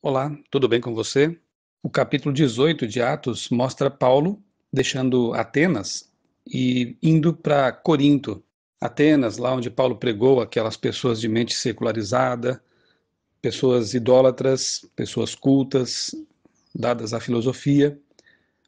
Olá, tudo bem com você? O capítulo 18 de Atos mostra Paulo deixando Atenas e indo para Corinto. Atenas, lá onde Paulo pregou aquelas pessoas de mente secularizada, pessoas idólatras, pessoas cultas, dadas à filosofia,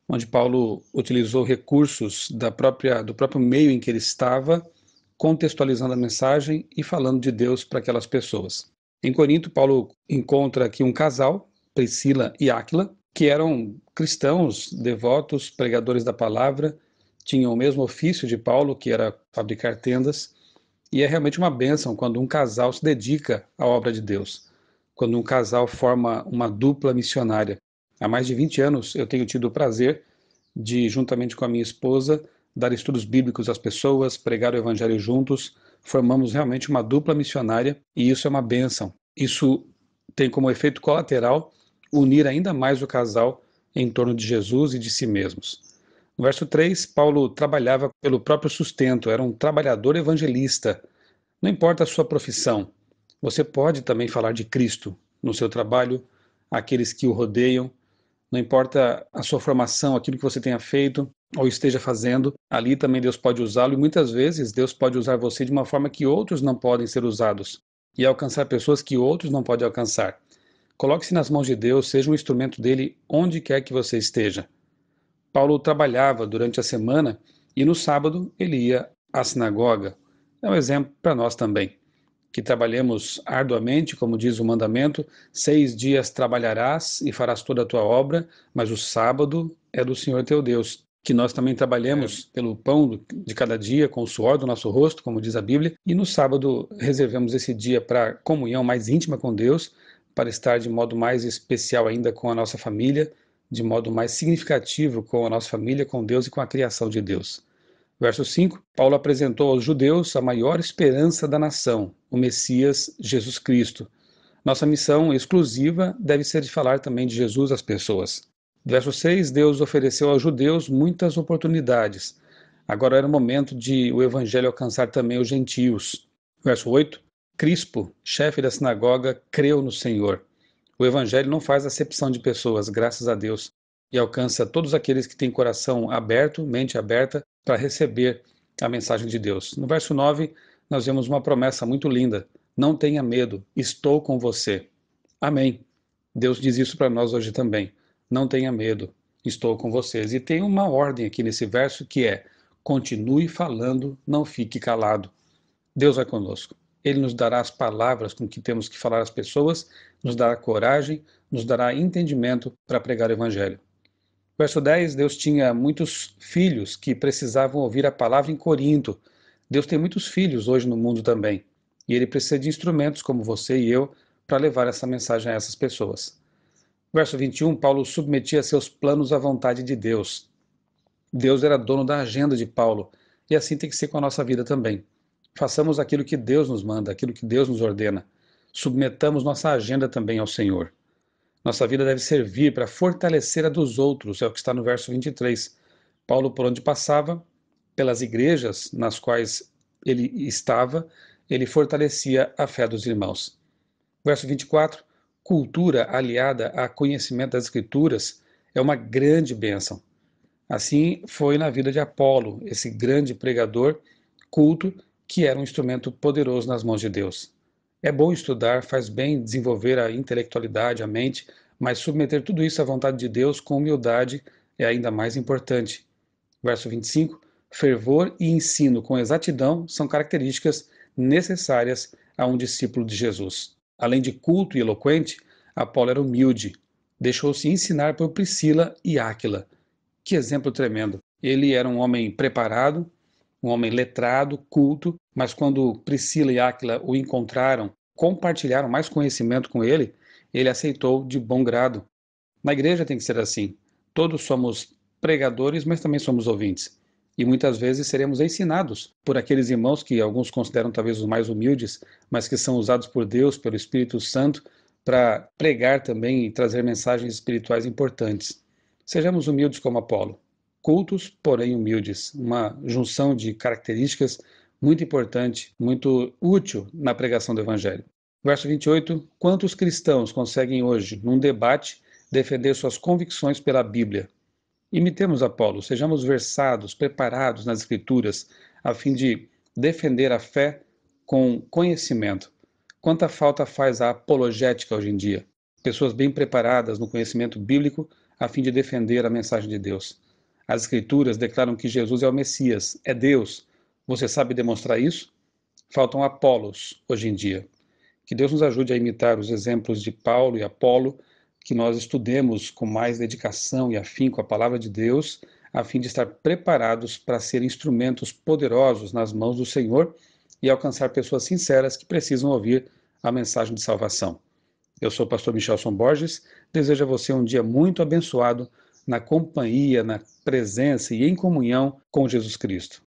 onde Paulo utilizou recursos da própria do próprio meio em que ele estava, contextualizando a mensagem e falando de Deus para aquelas pessoas. Em Corinto, Paulo encontra aqui um casal, Priscila e Áquila, que eram cristãos, devotos, pregadores da palavra, tinham o mesmo ofício de Paulo, que era fabricar tendas, e é realmente uma bênção quando um casal se dedica à obra de Deus, quando um casal forma uma dupla missionária. Há mais de 20 anos eu tenho tido o prazer de, juntamente com a minha esposa, dar estudos bíblicos às pessoas, pregar o evangelho juntos, formamos realmente uma dupla missionária e isso é uma bênção. Isso tem como efeito colateral unir ainda mais o casal em torno de Jesus e de si mesmos. No verso 3, Paulo trabalhava pelo próprio sustento, era um trabalhador evangelista. Não importa a sua profissão, você pode também falar de Cristo no seu trabalho, aqueles que o rodeiam, não importa a sua formação, aquilo que você tenha feito ou esteja fazendo, ali também Deus pode usá-lo e muitas vezes Deus pode usar você de uma forma que outros não podem ser usados e alcançar pessoas que outros não podem alcançar. Coloque-se nas mãos de Deus, seja um instrumento dele onde quer que você esteja. Paulo trabalhava durante a semana e no sábado ele ia à sinagoga. É um exemplo para nós também, que trabalhemos arduamente, como diz o mandamento: seis dias trabalharás e farás toda a tua obra, mas o sábado é do Senhor teu Deus que nós também trabalhemos é. pelo pão de cada dia, com o suor do nosso rosto, como diz a Bíblia, e no sábado reservamos esse dia para comunhão mais íntima com Deus, para estar de modo mais especial ainda com a nossa família, de modo mais significativo com a nossa família, com Deus e com a criação de Deus. Verso 5: Paulo apresentou aos judeus a maior esperança da nação, o Messias Jesus Cristo. Nossa missão exclusiva deve ser de falar também de Jesus às pessoas. Verso 6: Deus ofereceu aos judeus muitas oportunidades. Agora era o momento de o evangelho alcançar também os gentios. Verso 8: Crispo, chefe da sinagoga, creu no Senhor. O evangelho não faz acepção de pessoas, graças a Deus, e alcança todos aqueles que têm coração aberto, mente aberta, para receber a mensagem de Deus. No verso 9, nós vemos uma promessa muito linda: Não tenha medo, estou com você. Amém. Deus diz isso para nós hoje também não tenha medo, estou com vocês. E tem uma ordem aqui nesse verso que é: continue falando, não fique calado. Deus é conosco. Ele nos dará as palavras com que temos que falar às pessoas, nos dará coragem, nos dará entendimento para pregar o Evangelho. Verso 10: Deus tinha muitos filhos que precisavam ouvir a palavra em Corinto. Deus tem muitos filhos hoje no mundo também. E ele precisa de instrumentos como você e eu para levar essa mensagem a essas pessoas. Verso 21, Paulo submetia seus planos à vontade de Deus. Deus era dono da agenda de Paulo, e assim tem que ser com a nossa vida também. Façamos aquilo que Deus nos manda, aquilo que Deus nos ordena. Submetamos nossa agenda também ao Senhor. Nossa vida deve servir para fortalecer a dos outros, é o que está no verso 23. Paulo, por onde passava, pelas igrejas nas quais ele estava, ele fortalecia a fé dos irmãos. Verso 24: cultura aliada a conhecimento das escrituras é uma grande bênção. Assim foi na vida de Apolo, esse grande pregador culto que era um instrumento poderoso nas mãos de Deus. É bom estudar, faz bem desenvolver a intelectualidade, a mente, mas submeter tudo isso à vontade de Deus com humildade é ainda mais importante. Verso 25: fervor e ensino com exatidão são características necessárias a um discípulo de Jesus. Além de culto e eloquente, Apolo era humilde. Deixou-se ensinar por Priscila e Áquila. Que exemplo tremendo! Ele era um homem preparado, um homem letrado, culto, mas quando Priscila e Áquila o encontraram, compartilharam mais conhecimento com ele, ele aceitou de bom grado. Na igreja tem que ser assim. Todos somos pregadores, mas também somos ouvintes. E muitas vezes seremos ensinados por aqueles irmãos que alguns consideram talvez os mais humildes, mas que são usados por Deus, pelo Espírito Santo, para pregar também e trazer mensagens espirituais importantes. Sejamos humildes como Apolo. Cultos, porém humildes. Uma junção de características muito importante, muito útil na pregação do Evangelho. Verso 28: Quantos cristãos conseguem hoje, num debate, defender suas convicções pela Bíblia? Imitemos Apolo, sejamos versados, preparados nas Escrituras, a fim de defender a fé com conhecimento. Quanta falta faz a apologética hoje em dia? Pessoas bem preparadas no conhecimento bíblico a fim de defender a mensagem de Deus. As Escrituras declaram que Jesus é o Messias, é Deus. Você sabe demonstrar isso? Faltam Apolos hoje em dia. Que Deus nos ajude a imitar os exemplos de Paulo e Apolo que nós estudemos com mais dedicação e com a palavra de Deus, a fim de estar preparados para ser instrumentos poderosos nas mãos do Senhor e alcançar pessoas sinceras que precisam ouvir a mensagem de salvação. Eu sou o pastor Michelson Borges, desejo a você um dia muito abençoado na companhia, na presença e em comunhão com Jesus Cristo.